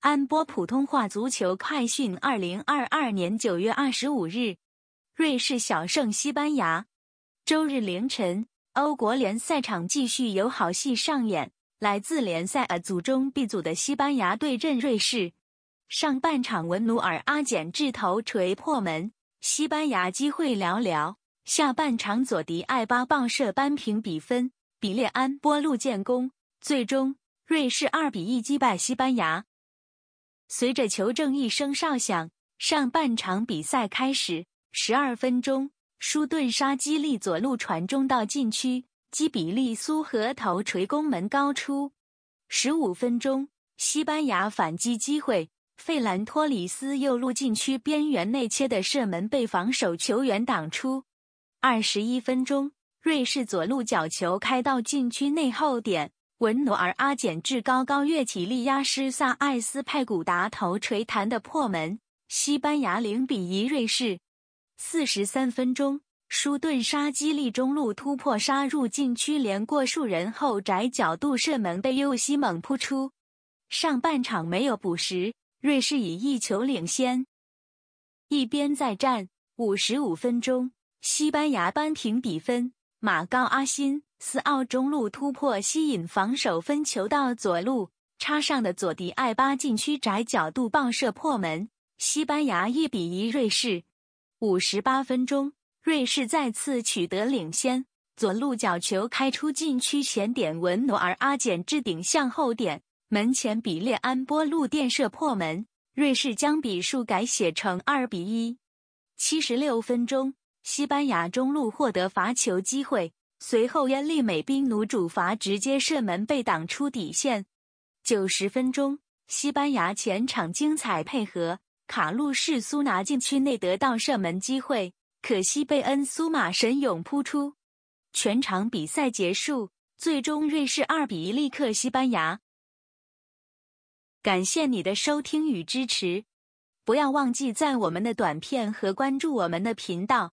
安波普通话足球快讯：二零二二年九月二十五日，瑞士小胜西班牙。周日凌晨，欧国联赛场继续有好戏上演。来自联赛 A 组中 B 组的西班牙对阵瑞士。上半场，文努尔阿简智头锤破门，西班牙机会寥寥。下半场，佐迪艾巴爆射扳平比分，比列安波路建功。最终，瑞士二比一击败西班牙。随着球证一声哨响，上半场比赛开始。十二分钟，舒顿杀基利左路传中到禁区，基比利苏和头锤攻门高出。十五分钟，西班牙反击机会，费兰托里斯右路禁区边缘内切的射门被防守球员挡出。二十一分钟，瑞士左路角球开到禁区内后点。文努尔阿简至高高跃起，力压施萨艾斯派古达头锤弹的破门，西班牙零比一瑞士。四十三分钟，舒顿杀基利中路突破杀入禁区，连过数人后，窄角度射门被右西猛扑出。上半场没有补时，瑞士以一球领先。一边再战五十五分钟，西班牙扳平比分，马高阿辛。斯奥中路突破，吸引防守分球到左路插上的佐迪艾巴禁区窄角度爆射破门，西班牙一比一瑞士。五十八分钟，瑞士再次取得领先，左路角球开出禁区前点，文努尔阿简制顶向后点门前，比列安波路垫射破门，瑞士将比数改写成二比一。七十六分钟，西班牙中路获得罚球机会。随后，耶利美兵奴主罚直接射门被挡出底线。九十分钟，西班牙前场精彩配合，卡路士苏拿禁区内得到射门机会，可惜贝恩苏马神勇扑出。全场比赛结束，最终瑞士二比一力克西班牙。感谢你的收听与支持，不要忘记赞我们的短片和关注我们的频道。